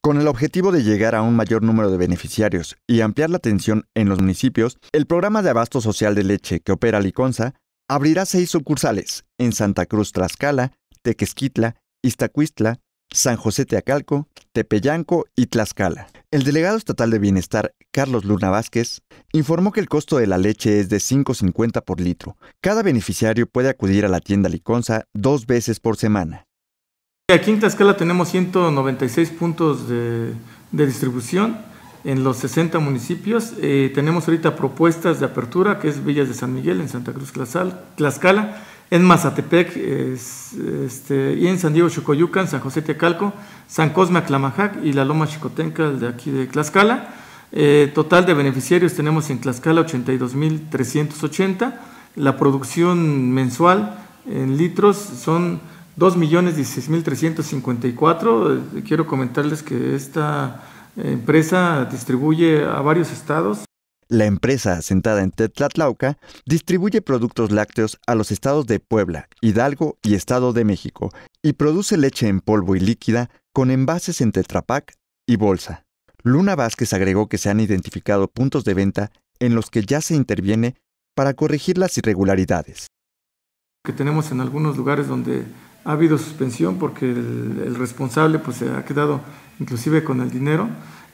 Con el objetivo de llegar a un mayor número de beneficiarios y ampliar la atención en los municipios, el programa de abasto social de leche que opera Liconza abrirá seis sucursales en Santa Cruz Tlaxcala, Tequesquitla, Iztacuistla, San José Teacalco, Tepeyanco y Tlaxcala. El delegado estatal de Bienestar, Carlos Luna Vázquez, informó que el costo de la leche es de 5.50 por litro. Cada beneficiario puede acudir a la tienda Liconza dos veces por semana. Aquí en Tlaxcala tenemos 196 puntos de, distribución en los 60 municipios. Eh, tenemos ahorita propuestas de apertura, que es Villas de San Miguel, en Santa Cruz Tlaxcala, en Mazatepec este, y en San Diego Chocoyucan, San José Tecalco, San Cosme Aclamajac y la Loma Chicotenca, de aquí de Tlaxcala. Eh, total de beneficiarios tenemos en Tlaxcala 82.380. La producción mensual en litros son 2.016.354. Eh, quiero comentarles que esta eh, empresa distribuye a varios estados. La empresa, asentada en Tetlatlauca, distribuye productos lácteos a los estados de Puebla, Hidalgo y Estado de México, y produce leche en polvo y líquida con envases en Tetrapac y bolsa. Luna Vázquez agregó que se han identificado puntos de venta en los que ya se interviene para corregir las irregularidades. Que tenemos en algunos lugares donde ha habido suspensión porque el, responsable pues se ha quedado inclusive con el dinero.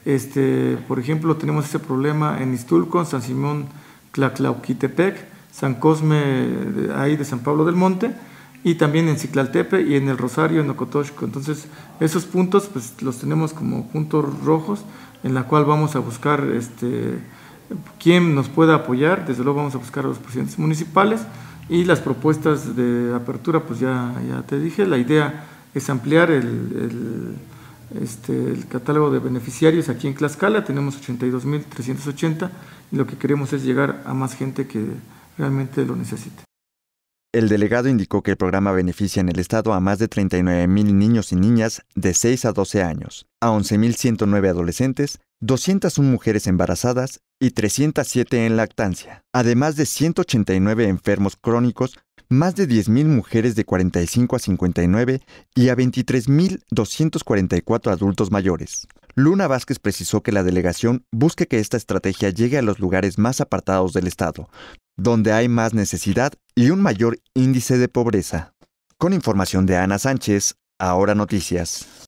Este, por ejemplo, tenemos ese problema en Istulco, San Simón Tlaclauquitepec, San Cosme, de, ahí de San Pablo del Monte, y también en Ciclaltepe y en el Rosario, en Ocotoshco. Entonces, esos puntos pues los tenemos como puntos rojos en la cual vamos a buscar este, quién nos pueda apoyar. Desde luego vamos a buscar a los presidentes municipales, y las propuestas de apertura, pues ya, ya te dije, la idea es ampliar el, el este, catálogo de beneficiarios aquí en Tlaxcala, tenemos 82.380 y lo que queremos es llegar a más gente que realmente lo necesite. El delegado indicó que el programa beneficia en el estado a más de 39.000 niños y niñas de 6 a 12 años, a 11.109 adolescentes, 201 mujeres embarazadas y 307 en lactancia, además de 189 enfermos crónicos, más de 10.000 mujeres de 45 a 59 y a 23.244 adultos mayores. Luna Vázquez precisó que la delegación busque que esta estrategia llegue a los lugares más apartados del Estado, donde hay más necesidad y un mayor índice de pobreza. Con información de Ana Sánchez, ahora noticias.